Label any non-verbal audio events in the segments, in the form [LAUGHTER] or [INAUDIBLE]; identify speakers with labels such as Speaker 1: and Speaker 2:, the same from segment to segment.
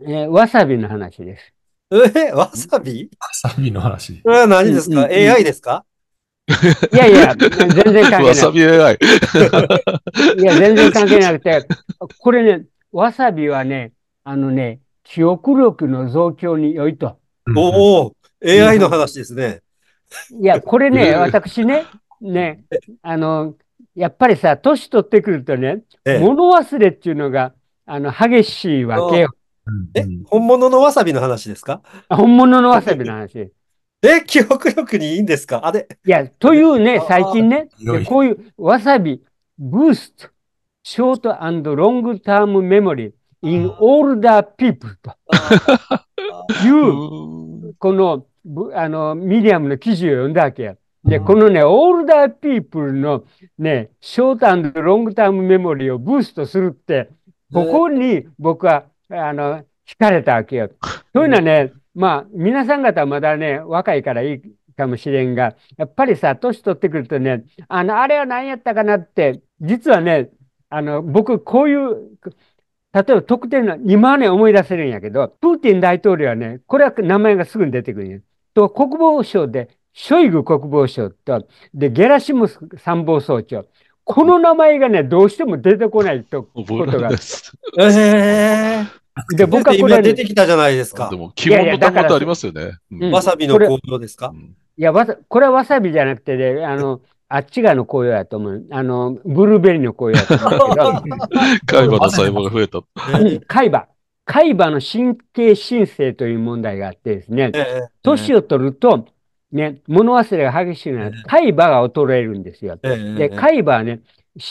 Speaker 1: えー、わさびの話です。
Speaker 2: えわさびわさびの話。これは何ですか、うんうん、?AI です
Speaker 1: かいやいや、全然関係ない。わさび AI。[LAUGHS] いや、全然関係なくて、これね、わさびはね、あのね、記憶力の増強に良いと。
Speaker 2: おお、AI の話ですね。
Speaker 1: いや、これね、私ね、ね、あの、やっぱりさ、年取ってくるとね、物忘れっていうのが、あの、激しいわけよ。え、本物のわさびの話ですか本物のわさびの話え、記憶力にいいんですかあれ。いや、というね、最近ね、こういうわさび、ブースト、ショートロングタームメモリー、in older people という、この、あの、ミディアムの記事を読んだわけや。で、このね、オールダーピープルのね、ショートロングタームメモリーをブーストするって、ここに僕はあの、惹かれたわけよ。[LAUGHS] そういうのはね、まあ、皆さん方はまだね、若いからいいかもしれんが、やっぱりさ、年取ってくるとね、あの、あれは何やったかなって、実はね、あの、僕、こういう、例えば特定の、今はね、思い出せるんやけど、プーティン大統領はね、これは名前がすぐに出てくるんや。と、国防省で、ショイグ国防省と、で、ゲラシムス参謀総長。この名前がね、どうしても出てこないとことが。[LAUGHS] えー [LAUGHS] で、僕はこれ。出てきた
Speaker 2: じゃないですか。でも、基本の単語っありますよね。わさびの紅葉です
Speaker 1: かいや、わさ、これはわさびじゃなくてね、あの、あっち側の紅葉やと思う。あの、ブルーベリーの紅葉やと思う
Speaker 3: [LAUGHS] 海馬の細胞が増えた。
Speaker 1: 海馬。海馬の神経申請という問題があってですね、年を取ると、ね、物忘れが激しいのは、海馬が衰えるんですよ。で、海馬はね、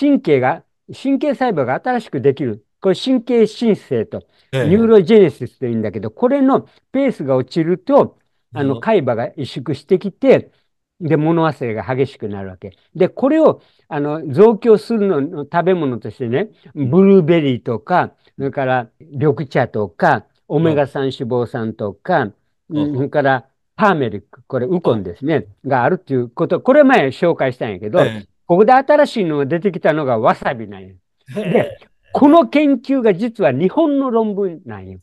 Speaker 1: 神経が、神経細胞が新しくできる。これ神経新生と、ニューロジェネシスというんだけど、これのペースが落ちると、あの、海馬が萎縮してきて、で、物忘れが激しくなるわけ。で、これを、あの、増強するの、の食べ物としてね、ブルーベリーとか、それから緑茶とか、オメガ3脂肪酸とか、うん、それから、ターメリック、これ、ウコンですね、があるっていうこと、これ前紹介したんやけど、ここで新しいのが出てきたのがわさびなんや。で、この研究が実は日本の論文なんよ。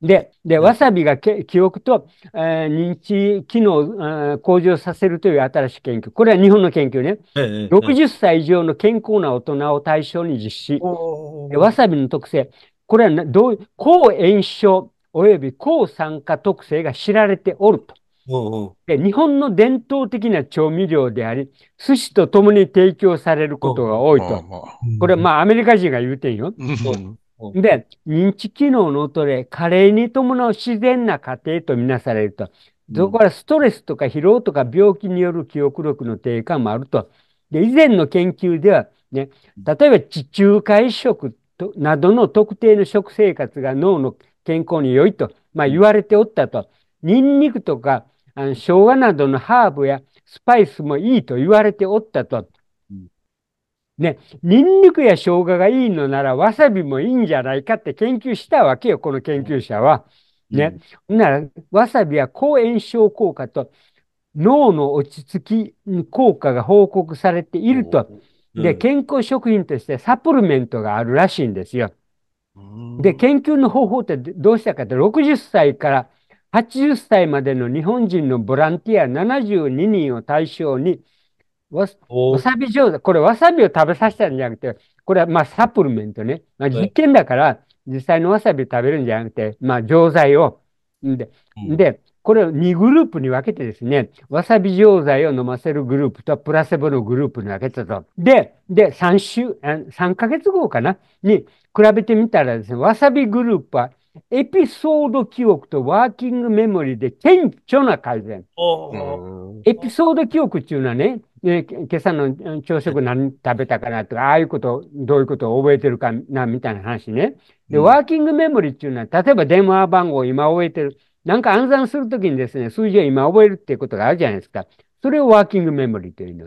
Speaker 1: で、で、わさびが記憶と、えー、認知機能、を向上させるという新しい研究。これは日本の研究ね。
Speaker 2: 60
Speaker 1: 歳以上の健康な大人を対象に実施。わさびの特性。これはどう、抗炎症及び抗酸化特性が知られておると。うんうん、で日本の伝統的な調味料であり、寿司とともに提供されることが多いと。これはまあアメリカ人が言うてんよ。で、認知機能の衰え、加齢に伴う自然な過程とみなされると。そこからストレスとか疲労とか病気による記憶力の低下もあると。で、以前の研究では、ね、例えば地中海食となどの特定の食生活が脳の健康に良いと、まあ、言われておったと。ニンニクとかあの生姜などのハーブやスパイスもいいと言われておったと。ね、ニンニクや生姜がいいのならわさびもいいんじゃないかって研究したわけよ、この研究者は。ね。うん、なら、わさびは抗炎症効果と脳の落ち着き効果が報告されていると。で、健康食品としてサプリメントがあるらしいんですよ。で、研究の方法ってどうしたかって、60歳から80歳までの日本人のボランティア72人を対象に、わさび錠。手、これわさびを食べさせたんじゃなくて、これはまあサプリメントね。まあ、実験だから、実際のわさびを食べるんじゃなくて、まあ錠剤を。で、でこれを2グループに分けてですね、わさび錠剤を飲ませるグループとプラセボのグループに分けたと。で、で、3週、3ヶ月後かな、に比べてみたらですね、わさびグループはエピソード記憶とワーキングメモリーで顕著な改善。エピソード記憶っていうのはね、ね今朝の朝食何食べたかなとか、ああいうこと、どういうことを覚えてるかな、みたいな話ね。で、ワーキングメモリーっていうのは、例えば電話番号を今覚えてる。なんか暗算するときにですね、数字を今覚えるっていうことがあるじゃないですか。それをワーキングメモリーというの。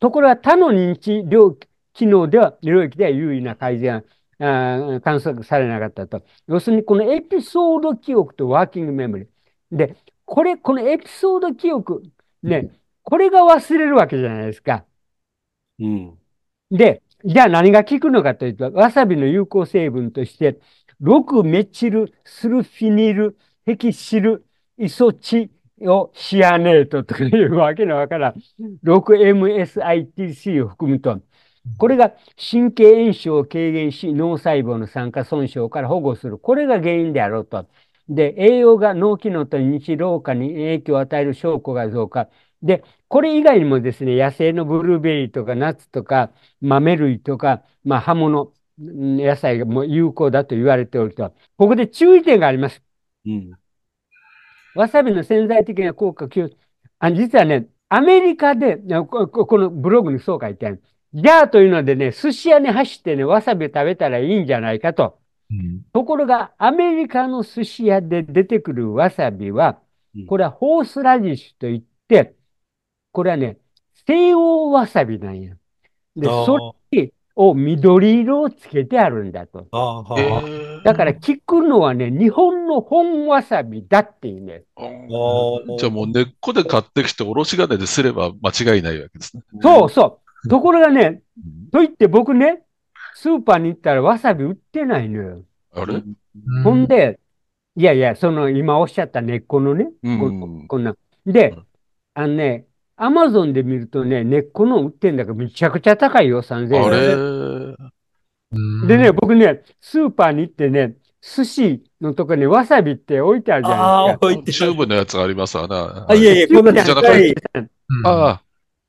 Speaker 1: ところが他の認知量機能では、領域では優位な改善あ観測されなかったと。要するに、このエピソード記憶とワーキングメモリー。で、これ、このエピソード記憶、ね、これが忘れるわけじゃないですか。うん。で、じゃあ何が効くのかというと、わさびの有効成分として、6メチル、スルフィニル、ヘキシル、イソチをシアネートというわけのわからん、6MSITC を含むと、これが神経炎症を軽減し、脳細胞の酸化損傷から保護する。これが原因であろうと。で、栄養が脳機能と日老化に影響を与える証拠が増加。で、これ以外にもですね、野生のブルーベリーとかナッツとか豆類とか、まあ、葉物、野菜がも有効だと言われておると。ここで注意点があります。うん、わさびの潜在的な効果、あ実はね、アメリカで、このブログにそう書いてある。じゃあというのでね、寿司屋に走ってね、わさび食べたらいいんじゃないかと。うん、ところが、アメリカの寿司屋で出てくるわさびは、これはホースラディッシュといって、これはね、西洋わさびなんや。
Speaker 2: で、そ
Speaker 1: れを緑色をつけてあるんだと。だから聞くのはね、日本の本わさびだっていうね。じ
Speaker 3: ゃあもう根っこで買ってきて、おろし金ですれば間違いないわけですね。
Speaker 1: そうそう。ところがね、と言って僕ね、スーパーに行ったらわさび売ってないのよ。あれほんで、いやいや、その今おっしゃった根っこのね、ここんな。で、あのね、アマゾンで見るとね、根っこの売ってんだけど、めちゃくちゃ高いよ、3000円。でね、僕ね、スーパーに行ってね、寿司のとこにわさびって置いてあるじゃないですか。ああ、置いてあチュー
Speaker 3: ブのやつありますわな。あ、いやいや、こんなじゃ
Speaker 1: ああ。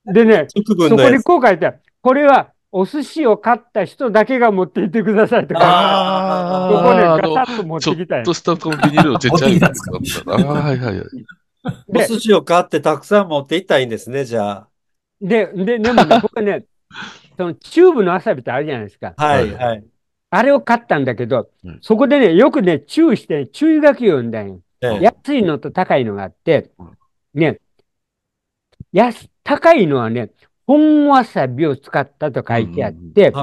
Speaker 1: でね、そこにこう書いてある。これはお寿司を買った人だけが持っていってくださいとか、ここでガタッと持ってきたちょっとしたコンビニでもちっちゃいやつはいはいはい。
Speaker 2: お寿司を買ってたくさん持っていったらいいんですね、じゃあ。
Speaker 1: で、で、でもね、[LAUGHS] 僕ね、そのチューブのわさびってあるじゃないですか。はいはい。あれを買ったんだけど、そこでね、よくね、注意して、ね、注意書きを読んだんよ、ええ、安いのと高いのがあって、ね、安高いのはね、本わさびを使ったと書いてあって、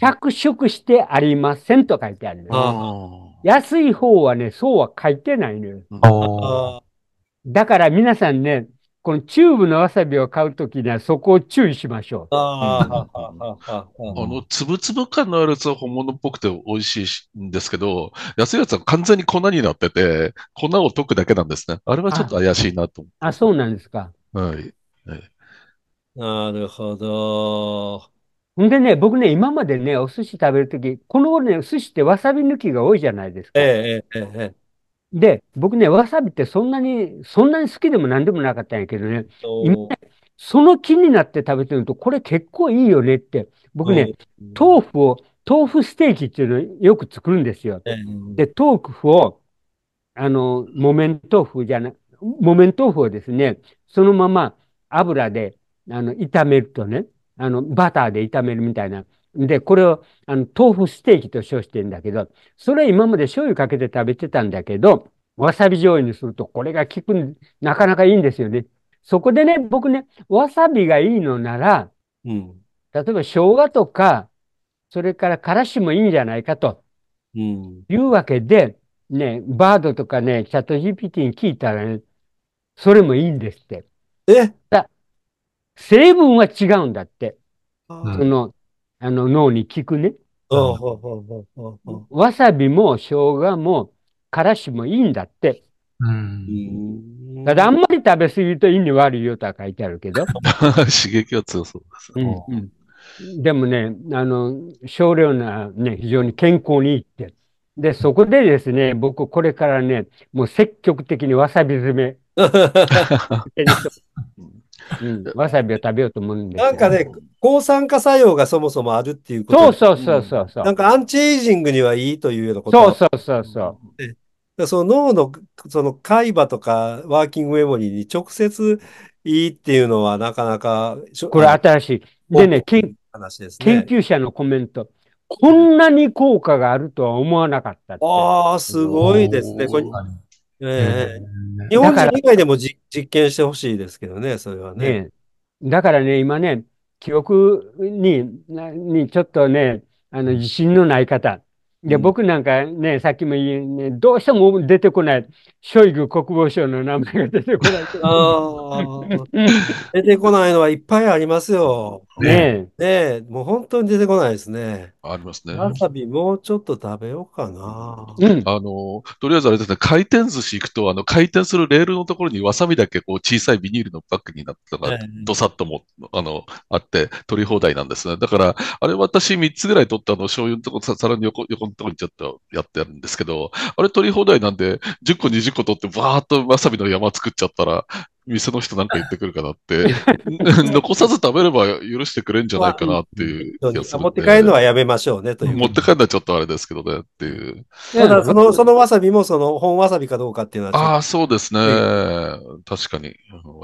Speaker 1: 着色してありませんと書いてあるの、安い方はね、そうは書いてないのよ。だから皆さんね、このチューブのわさびを買うときにはそこを注意しましょ
Speaker 2: う。あの、
Speaker 3: つぶつぶ感のあるやつは本物っぽくて美味しいんですけど、安いやつは完全に粉になってて、粉を溶くだけなんですね。あれはちょっと怪しいなと
Speaker 1: あ。あ、そうなんですか。
Speaker 3: はい。はい
Speaker 1: なるほど。んでね、僕ね、今までね、お寿司食べるとき、この頃ね、寿司ってわさび抜きが多いじゃないですか。え、ええ、ええ。で、僕ね、わさびってそんなに、そんなに好きでも何でもなかったんやけどね、今ね、その気になって食べてると、これ結構いいよねって、僕ね、豆腐を、豆腐ステーキっていうのをよく作るんですよ。で、豆腐を、あの、木綿豆腐じゃな、木綿豆腐をですね、そのまま油であの、炒めるとね、あの、バターで炒めるみたいな。で、これを、あの、豆腐ステーキと称してんだけど、それは今まで醤油かけて食べてたんだけど、わさび醤油にすると、これが効く、なかなかいいんですよね。そこでね、僕ね、わさびがいいのなら、うん、例えば生姜とか、それからからしもいいんじゃないかと、うん、いうわけで、ね、バードとかね、チャット GPT に聞いたらね、それもいいんですって。えだ成分は違うんだって。その、あの、脳に効くね。わさびも生姜もからしもいいんだって。うん、ただあんまり食べ過ぎると意味悪いよとは書いてあるけど。[LAUGHS]
Speaker 3: 刺激は強そうで
Speaker 1: すうんうん。でもね、あの、少量なね、非常に健康にいいって。で、そこでですね、僕これからね、もう積極的にわさび詰め。[LAUGHS] うん、[LAUGHS] わさびを食べようと思うんです、なんか
Speaker 2: ね、抗酸化作用がそもそもあるっていうこと。そうそうそうそうなんかア
Speaker 1: ンチエイジングには
Speaker 2: いいというようなこと。そ
Speaker 1: うそうそうそ
Speaker 2: その脳のその海馬とかワーキングメモリーに直接いいっていうのはなかなか。これ新
Speaker 1: しい。でね、研究者のコメント。こんなに効果があるとは思わなかった
Speaker 2: ああ、すごいですね。これえ
Speaker 1: え日本人以外でも実
Speaker 2: 験してほしいですけどね、それはね。ね
Speaker 1: だからね、今ね、記憶に、にちょっとね、あの、自信のない方。で、僕なんかね、さっきも言う、ね、どうしても出てこない。ショイグ国防相の名前が出て
Speaker 2: こない。[LAUGHS] 出てこないのはいっぱいありますよ。ねえ。ねもう本当に出てこないですね。ありますね。わさびもうちょっと食べようかな。うん。
Speaker 3: あの、とりあえずあれですね、回転寿司行くと、あの、回転するレールのところにわさびだけこう小さいビニールのパックになったら、どさっとも、あの、あって、取り放題なんですね。だから、あれ私3つぐらい取ったの、醤油のところ、さらに横、横のところにちょっとやってあるんですけど、あれ取り放題なんで、10個20個取ってバーっとわさびの山作っちゃったら、店の人なんか言ってくるかなって、[LAUGHS] 残さず食べれば許してくれんじゃないかなっていう持って帰るのはやめましょうねという。持って帰るのはちょっとあれですけどねっ
Speaker 2: ていう。だその、そのわさびもその本わさびかどうかっていうのは。ああ、そうですね。確かに。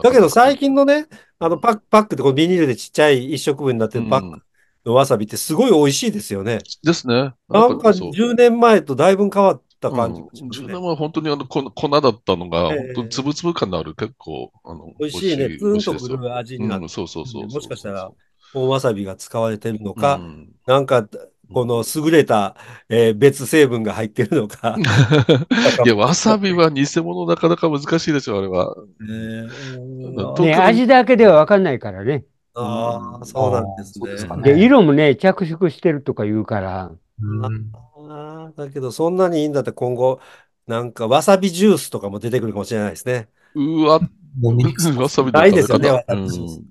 Speaker 2: だけど最近のね、あのパック、パックってこのビニールでちっちゃい一食分になってるパック。うんわさびってすごい美味しいですよね。ですね。なんか10年前とだいぶ変わった感じがしますね。本
Speaker 3: 当にあの粉粉だったのが、えー、
Speaker 2: つぶ粒々感のある、結構、あの美味しいね、プンとくる味になうん、そうそうそうもしかしたら、本わさびが使われてるのか、うん、なんか、この優れた、えー、別成分が入ってるのか。[LAUGHS] いや、わさびは偽物なかなか難しいでしょ、あれは。えー、ね、味だ
Speaker 1: けでは分かんないからね。ああ、
Speaker 2: そうなんですね。で、
Speaker 1: 色もね、着色してるとか言うから。うん
Speaker 2: あ、だけど、そんなにいいんだったら今後、なんか、わさびジュースとかも出てくるかもしれないですね。
Speaker 1: うわ、もう、わさびないですよね、わさ
Speaker 3: びジ
Speaker 2: ュース。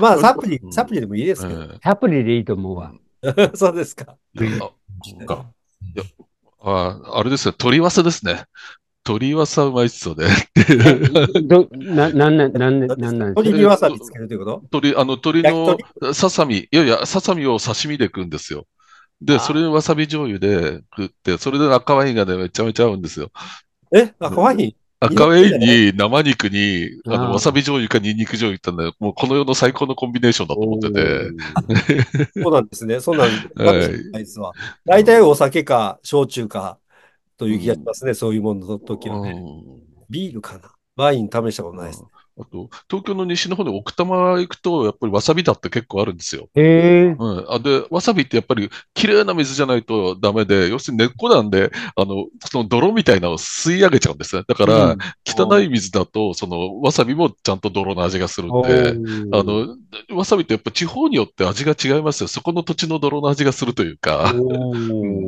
Speaker 1: まあ、サプリ、サプリでもいいですけど。サプリでいいと思うわ。[LAUGHS] そうですか。そっか。
Speaker 3: ああれですよ、鶏わさですね。取わさうまいっすよね。
Speaker 1: ど、な、なんななんなん、なんなん。鶏にわさび
Speaker 3: つけるということ鶏、あの、鶏のささみ、いやいや、ささみを刺身で食うんですよ。で、それわさび醤油で食って、それで赤ワインがね、めちゃめちゃ合うんですよ。え赤ワイン赤ワインに生肉に、あの、わさび醤油かニンニク醤油ってね、もうこの世の最高のコンビネーションだと思って
Speaker 2: て。そうなんですね。そうなん [LAUGHS] です。はい、大体お酒か焼酎かという気がしますね。そういうものの時はね。ビールかな。ワイン試したことないです。あと、東京の西の方で奥多摩行くと、やっぱりわさびだって結構あるんですよ。へえ。う
Speaker 3: ん。あで、わさびってやっぱり綺麗な水じゃないとダメで、要するに根っこなんで、あの、その泥みたいなのを吸い上げちゃうんですね。だから、うん、汚い水だと、その、わさびもちゃんと泥の味がするんで、あの、わさびってやっぱ地方によって味が違いますよ。そこの土地の泥の味がするというか。[LAUGHS]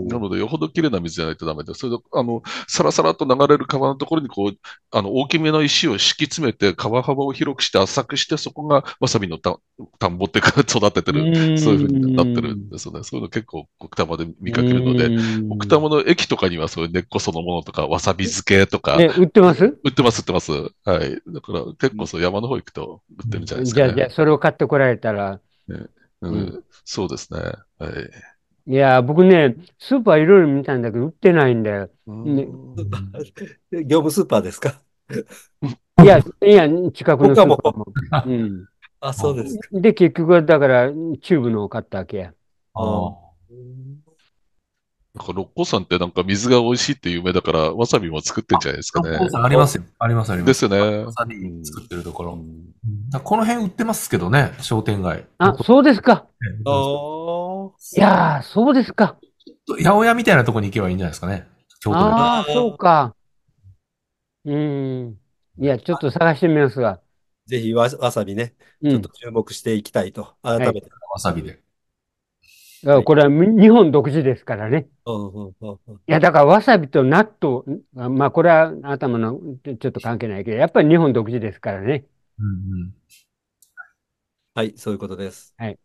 Speaker 3: なので、よほど綺麗な水じゃないとダメで、それで、あの、さらさらと流れる川のところに、こう、あの、大きめの石を敷き詰めて、川川幅を広くして浅くして、そこがわさびの田んぼっていうか [LAUGHS] 育ててる、そういうふうになってるんですよね。そういうの結構奥多摩で見かけるので、奥多摩の駅とかにはそういう根っこそのものとか、わさび漬けとか。ね、売ってます売ってます、売ってます。はい。だから結構そう山の方行くと売ってるんじゃないですか、ね、じゃあ、じゃ
Speaker 1: それを買ってこられたら。
Speaker 3: ね、
Speaker 2: うん、うん、そうですね。はい。
Speaker 1: いや、僕ね、スーパーいろいろ見たんだけど、売ってないんだよ。ね、
Speaker 2: [LAUGHS] 業務スーパーですか [LAUGHS]
Speaker 1: いや、いや、近くのスーパーも。うん、あ、そうですか。で、結局はだから、チューブのを買ったわけや。ああ。なんか、六甲
Speaker 3: 山ってなんか水が美味しいって有名だから、わさびも作ってんじゃないですかね。六甲山ありますよ。あります、あります。ですよね。わさび作ってるところ。うん、この辺売ってますけどね、商店街。
Speaker 1: あ、そうですか。あいやー、そうですか。
Speaker 3: 八百屋みたいなとこに行
Speaker 2: けばいいんじゃないですかね。京都ああ、
Speaker 1: そうか。うん。いや、ちょっと探してみますが。ぜひわわさびね、ちょっと注目していきたいと、改めて。はい、わさびで。これは日本独自ですからね。いや、だからわさびと納豆、まあこれは頭のちょっと関係ないけど、やっぱり日本独自ですからね。
Speaker 2: うんうん、はい、そういうことです。はい。